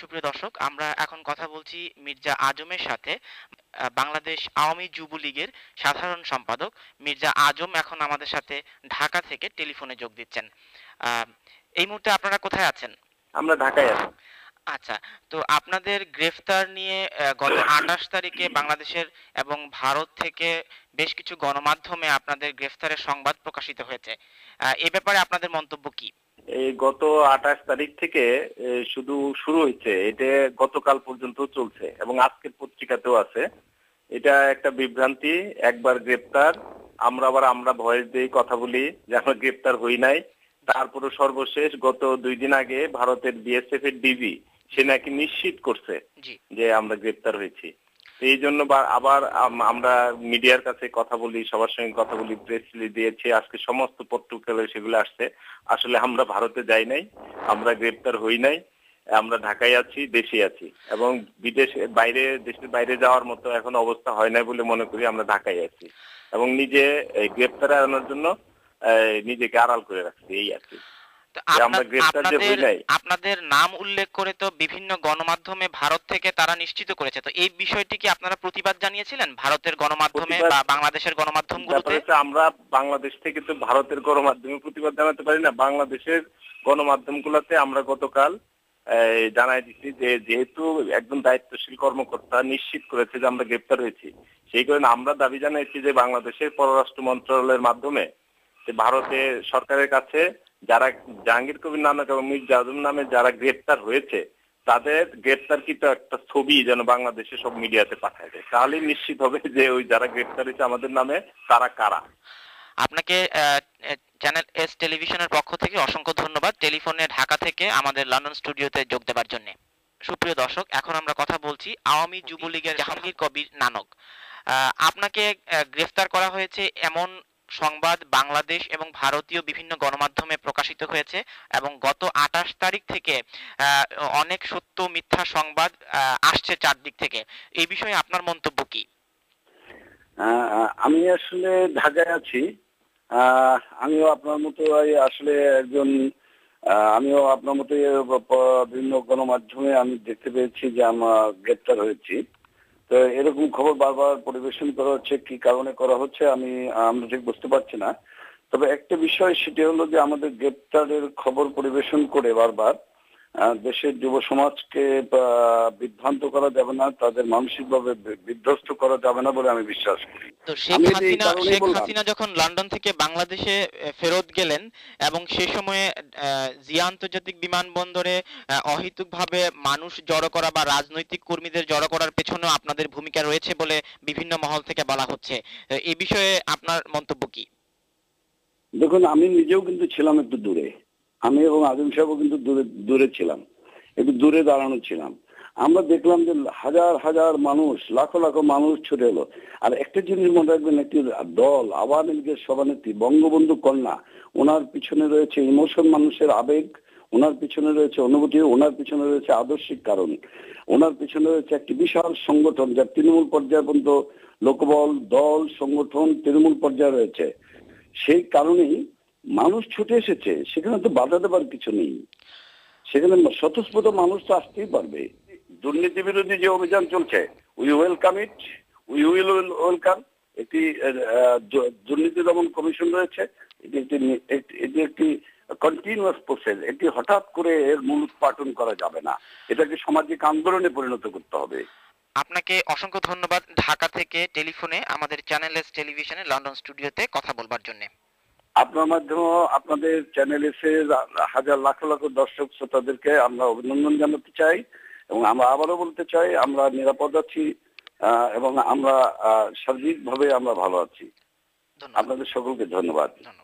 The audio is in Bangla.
সুপ্রিয় দর্শক আমরা এখন কথা বলছি মির্জা আজমের সাথে বাংলাদেশ আওয়ামী যুব লীগের সাধারণ সম্পাদক মির্জা আজম এখন আমাদের সাথে ঢাকা থেকে টেলিফোনে যোগ দিচ্ছেন এই মুহূর্তে আপনারা কোথায় আছেন আমরা ঢাকায় আছি আচ্ছা তো আপনাদের গ্রেফতার নিয়ে গত আঠাশ তারিখে বাংলাদেশের এবং ভারত থেকে বেশ কিছু গণমাধ্যমে আপনাদের গ্রেফতারের সংবাদ প্রকাশিত হয়েছে এ ব্যাপারে আপনাদের মন্তব্য কি এই গত আঠাশ তারিখ থেকে শুধু শুরু হয়েছে এটা গতকাল পর্যন্ত চলছে এবং আজকের পত্রিকাতেও আছে এটা একটা বিভ্রান্তি একবার গ্রেপ্তার আমরা আবার আমরা ভয়েস দিয়ে কথা বলি যে আমরা গ্রেপ্তার হই নাই তারপরে সর্বশেষ গত দুই দিন আগে ভারতের বিএসএফ এর ডিজি সে নাকি নিশ্চিত করছে যে আমরা গ্রেপ্তার হয়েছি এই জন্য আবার আমরা মিডিয়ার কাছে কথা বলি সবার সঙ্গে কথা বলি প্রেস দিয়েছে আজকে সমস্ত পত্রকালে সেগুলো আসছে আসলে আমরা ভারতে যাই নাই আমরা গ্রেপ্তার হই নাই আমরা ঢাকায় আছি দেশে আছি এবং বিদেশে বাইরে দেশের বাইরে যাওয়ার মতো এখন অবস্থা হয় নাই বলে মনে করি আমরা ঢাকায় আছি এবং নিজে গ্রেপ্তার এড়ানোর জন্য নিজেকে আড়াল করে রাখছি এই আর কি আপনাদের নাম উল্লেখ করে তো বিভিন্ন গণমাধ্যমে ভারত থেকে তারা নিশ্চিত করেছে তো এই বিষয়টি কি আপনারা প্রতিবাদ জানিয়েছিলেন ভারতের গণমাধ্যমে বা বাংলাদেশের গণমাধ্যম আমরা বাংলাদেশ থেকে তো ভারতের গণমাধ্যমে প্রতিবাদ জানাতে পারি না বাংলাদেশের গণমাধ্যম গুলাতে আমরা গতকাল জানাই দিচ্ছি যে যেহেতু একজন দায়িত্বশীল কর্মকর্তা নিশ্চিত করেছে যে আমরা গ্রেপ্তার হয়েছি সেই কারণে আমরা দাবি জানাইছি যে বাংলাদেশের পররাষ্ট্র মন্ত্রণালয়ের মাধ্যমে ভারতের সরকারের কাছে যারা জাহাঙ্গীর কবির নানক এবং মির্জা আজম নামে যারা গ্রেপ্তার হয়েছে তাদের গ্রেপ্তারকৃত একটা ছবি যেন বাংলাদেশে সব মিডিয়াতে পাঠায় দেয় তাহলে নিশ্চিত হবে যে ওই যারা গ্রেপ্তার হয়েছে আমাদের নামে তারা কারা আপনাকে চ্যানেল এস টেলিভিশনের পক্ষ থেকে অসংখ্য ধন্যবাদ টেলিফোনে ঢাকা থেকে আমাদের লন্ডন স্টুডিওতে যোগ দেওয়ার জন্য সুপ্রিয় দর্শক এখন আমরা কথা বলছি আওয়ামী যুবলীগের জাহাঙ্গীর কবির নানক আপনাকে গ্রেফতার করা হয়েছে এমন সংবাদ বাংলাদেশ এবং ভারতীয় বিভিন্ন গণমাধ্যমে প্রকাশিত হয়েছে এবং গত আঠাশ তারিখ থেকে অনেক সত্য মিথ্যা সংবাদ আসছে চারদিক থেকে এই বিষয়ে আপনার মন্তব্য কি আমি আসলে ঢাকায় আছি আমিও আপনার মতো আসলে একজন আমিও আপনার মতো বিভিন্ন গণমাধ্যমে আমি দেখতে পেয়েছি যে আমার গ্রেপ্তার হয়েছি তো এরকম খবর বারবার পরিবেশন করা হচ্ছে কি কারণে করা হচ্ছে আমি আমরা ঠিক বুঝতে পারছি না তবে একটা বিষয় সেটি হলো যে আমাদের গ্রেপ্তারের খবর পরিবেশন করে বারবার দেশের যুব সমাজকে বিভ্রান্ত করা যাবে না তাদের ভাবে বিধ্বস্ত করা যাবে না বলে আমি বিশ্বাস করি তো শেখ হাসিনা শেখ হাসিনা যখন লন্ডন থেকে বাংলাদেশে ফেরত গেলেন এবং সে সময়ে জিয়া আন্তর্জাতিক বিমানবন্দরে মানুষ জড়ো করা বা রাজনৈতিক কর্মীদের জড়ো করার পেছনেও আপনাদের ভূমিকা রয়েছে বলে বিভিন্ন মহল থেকে বলা হচ্ছে এ বিষয়ে আপনার মন্তব্য কি দেখুন আমি নিজেও কিন্তু ছিলাম একটু দূরে আমি এবং আজম সাহেবও কিন্তু দূরে দূরে ছিলাম একটু দূরে দাঁড়ানো ছিলাম আমরা দেখলাম যে হাজার হাজার মানুষ লাখো লাখো মানুষ ছুটে এলো আর একটা জিনিস মনে রাখবেন একটি দল আওয়ামী লীগের সভানেত্রী বঙ্গবন্ধু কন্যা ওনার পিছনে রয়েছে ইমোশন মানুষের আবেগ ওনার পিছনে রয়েছে অনুভূতি ওনার পিছনে রয়েছে আদর্শিক কারণ ওনার পিছনে রয়েছে একটি বিশাল সংগঠন যা তৃণমূল পর্যায়ে পর্যন্ত লোকবল দল সংগঠন তৃণমূল পর্যায়ে রয়েছে সেই কারণেই মানুষ ছুটে এসেছে সেখানে তো বাধা দেবার কিছু নেই সেখানে স্বতঃস্ফূর্ত মানুষ তো আসতেই পারবে দুর্নীতি বিরোধী যে অভিযান চলছে we welcome it we will welcome একটি দুর্নীতি দমন কমিশন রয়েছে এটি একটি এটি একটি কন্টিনিউয়াস প্রসেস এটি হঠাৎ করে এর মূল উৎপাটন করা যাবে না এটাকে সামাজিক আন্দোলনে পরিণত করতে হবে আপনাকে অসংখ্য ধন্যবাদ ঢাকা থেকে টেলিফোনে আমাদের চ্যানেলস টেলিভিশনে লন্ডন স্টুডিওতে কথা বলবার জন্য আপনার মাধ্যমে আপনাদের চ্যানেল এসে হাজার লাখ লাখ দর্শক শ্রোতাদেরকে আমরা অভিনন্দন জানাতে চাই এবং আমরা আবারও বলতে চাই আমরা নিরাপদ আছি এবং আমরা ভাবে আমরা ভালো আছি আপনাদের সকলকে ধন্যবাদ